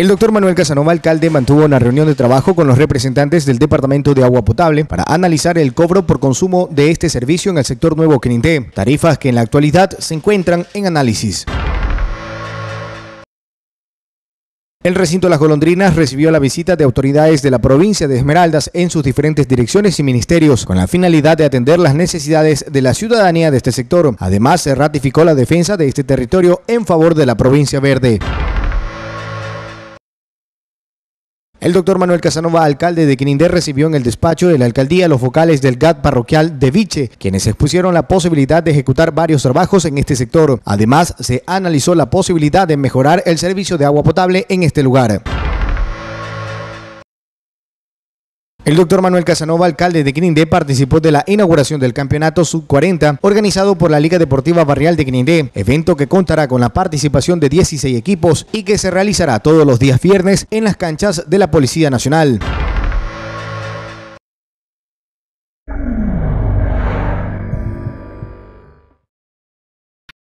El doctor Manuel Casanova, alcalde, mantuvo una reunión de trabajo con los representantes del Departamento de Agua Potable para analizar el cobro por consumo de este servicio en el sector Nuevo Quirinté, tarifas que en la actualidad se encuentran en análisis. El recinto Las Golondrinas recibió la visita de autoridades de la provincia de Esmeraldas en sus diferentes direcciones y ministerios, con la finalidad de atender las necesidades de la ciudadanía de este sector. Además, se ratificó la defensa de este territorio en favor de la provincia verde. El doctor Manuel Casanova, alcalde de Quinindé, recibió en el despacho de la alcaldía los vocales del GAT parroquial de Viche, quienes expusieron la posibilidad de ejecutar varios trabajos en este sector. Además, se analizó la posibilidad de mejorar el servicio de agua potable en este lugar. El doctor Manuel Casanova, alcalde de Quinindé, participó de la inauguración del campeonato Sub-40 organizado por la Liga Deportiva Barrial de Quinindé, evento que contará con la participación de 16 equipos y que se realizará todos los días viernes en las canchas de la Policía Nacional.